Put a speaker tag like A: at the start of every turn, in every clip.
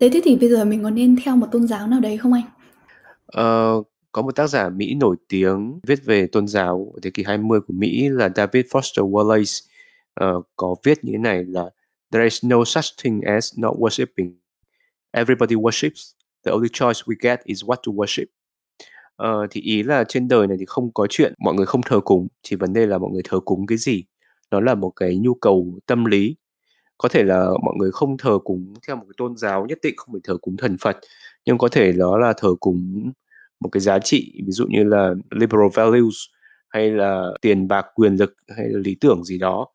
A: Thế thế thì bây giờ mình có nên theo một tôn giáo nào đấy không anh?
B: Ờ, có một tác giả Mỹ nổi tiếng viết về tôn giáo thế kỷ 20 của Mỹ là David Foster Wallace uh, có viết như thế này là There is no such thing as not worshiping. Everybody worships. The only choice we get is what to worship. Uh, thì ý là trên đời này thì không có chuyện mọi người không thờ cúng, chỉ vấn đề là mọi người thờ cúng cái gì. Nó là một cái nhu cầu tâm lý có thể là mọi người không thờ cúng theo một cái tôn giáo nhất định không phải thờ cúng thần Phật nhưng có thể đó là thờ cúng một cái giá trị ví dụ như là liberal values hay là tiền bạc quyền lực hay là lý tưởng gì đó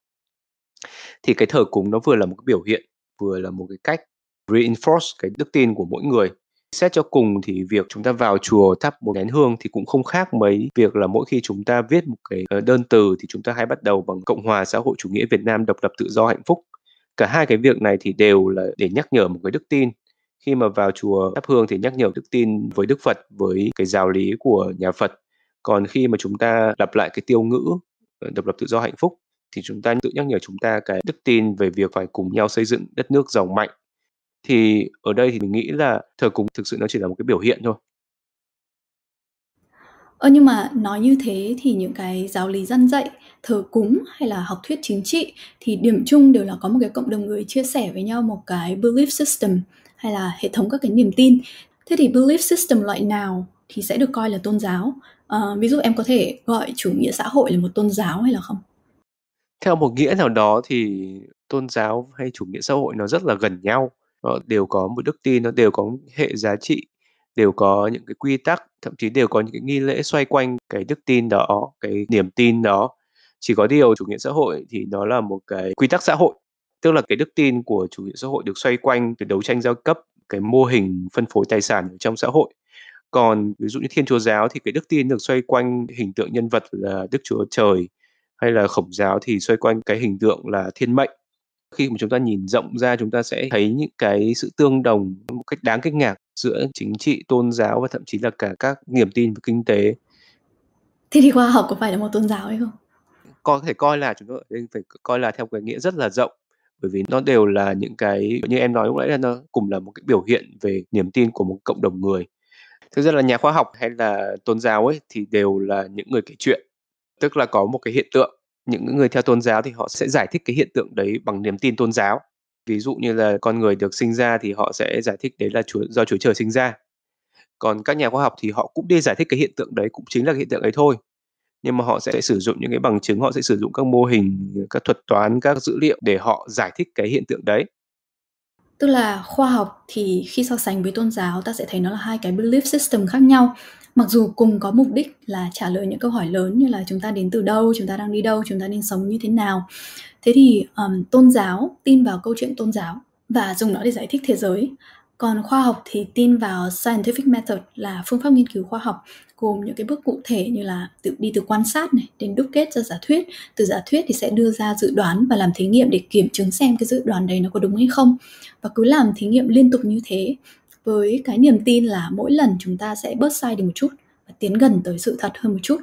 B: thì cái thờ cúng nó vừa là một cái biểu hiện vừa là một cái cách reinforce cái đức tin của mỗi người xét cho cùng thì việc chúng ta vào chùa thắp một nén hương thì cũng không khác mấy việc là mỗi khi chúng ta viết một cái ờ, đơn từ thì chúng ta hãy bắt đầu bằng cộng hòa xã hội chủ nghĩa việt nam độc lập tự do hạnh phúc cả hai cái việc này thì đều là để nhắc nhở một cái đức tin khi mà vào chùa thắp hương thì nhắc nhở đức tin với đức phật với cái giáo lý của nhà phật còn khi mà chúng ta lặp lại cái tiêu ngữ ờ, độc lập tự do hạnh phúc thì chúng ta tự nhắc nhở chúng ta cái đức tin về việc phải cùng nhau xây dựng đất nước giàu mạnh thì ở đây thì mình nghĩ là thờ cúng thực sự nó chỉ là một cái biểu hiện thôi
A: ờ nhưng mà nói như thế thì những cái giáo lý dân dạy thờ cúng hay là học thuyết chính trị thì điểm chung đều là có một cái cộng đồng người chia sẻ với nhau một cái belief system hay là hệ thống các cái niềm tin thế thì belief system loại nào thì sẽ được coi là tôn giáo à, ví dụ em có thể gọi chủ nghĩa xã hội là một tôn giáo hay là không
B: theo một nghĩa nào đó thì tôn giáo hay chủ nghĩa xã hội nó rất là gần nhau họ ờ, đều có một đức tin nó đều có hệ giá trị đều có những cái quy tắc thậm chí đều có những cái nghi lễ xoay quanh cái đức tin đó cái niềm tin đó chỉ có điều chủ nghĩa xã hội thì nó là một cái quy tắc xã hội tức là cái đức tin của chủ nghĩa xã hội được xoay quanh cái đấu tranh giai cấp cái mô hình phân phối tài sản trong xã hội còn ví dụ như thiên chúa giáo thì cái đức tin được xoay quanh hình tượng nhân vật là đức chúa trời hay là khổng giáo thì xoay quanh cái hình tượng là thiên mệnh khi mà chúng ta nhìn rộng ra chúng ta sẽ thấy những cái sự tương đồng một cách đáng kinh ngạc giữa chính trị tôn giáo và thậm chí là cả các niềm tin về kinh tế
A: thế thì khoa học có phải là một tôn giáo hay không
B: có thể coi là chúng ta phải coi là theo cái nghĩa rất là rộng bởi vì nó đều là những cái như em nói lúc nãy là nó cùng là một cái biểu hiện về niềm tin của một cộng đồng người thực ra là nhà khoa học hay là tôn giáo ấy thì đều là những người kể chuyện tức là có một cái hiện tượng những người theo tôn giáo thì họ sẽ giải thích cái hiện tượng đấy bằng niềm tin tôn giáo ví dụ như là con người được sinh ra thì họ sẽ giải thích đấy là chúa, do chúa trời sinh ra còn các nhà khoa học thì họ cũng đi giải thích cái hiện tượng đấy cũng chính là cái hiện tượng ấy thôi nhưng mà họ sẽ sử dụng những cái bằng chứng họ sẽ sử dụng các mô hình các thuật toán các dữ liệu để họ giải thích cái hiện tượng đấy
A: tức là khoa học thì khi so sánh với tôn giáo ta sẽ thấy nó là hai cái belief system khác nhau mặc dù cùng có mục đích là trả lời những câu hỏi lớn như là chúng ta đến từ đâu chúng ta đang đi đâu chúng ta nên sống như thế nào thế thì um, tôn giáo tin vào câu chuyện tôn giáo và dùng nó để giải thích thế giới còn khoa học thì tin vào scientific method là phương pháp nghiên cứu khoa học gồm những cái bước cụ thể như là tự đi từ quan sát này đến đúc kết ra giả thuyết từ giả thuyết thì sẽ đưa ra dự đoán và làm thí nghiệm để kiểm chứng xem cái dự đoán đấy nó có đúng hay không và cứ làm thí nghiệm liên tục như thế với cái niềm tin là mỗi lần chúng ta sẽ bớt sai đi một chút và tiến gần tới sự thật hơn một chút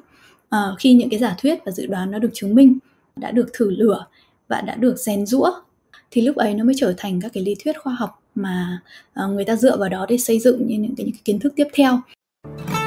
A: à, khi những cái giả thuyết và dự đoán nó được chứng minh đã được thử lửa và đã được rèn rũa thì lúc ấy nó mới trở thành các cái lý thuyết khoa học mà ờ, người ta dựa vào đó để xây dựng những cái, những cái kiến thức tiếp theo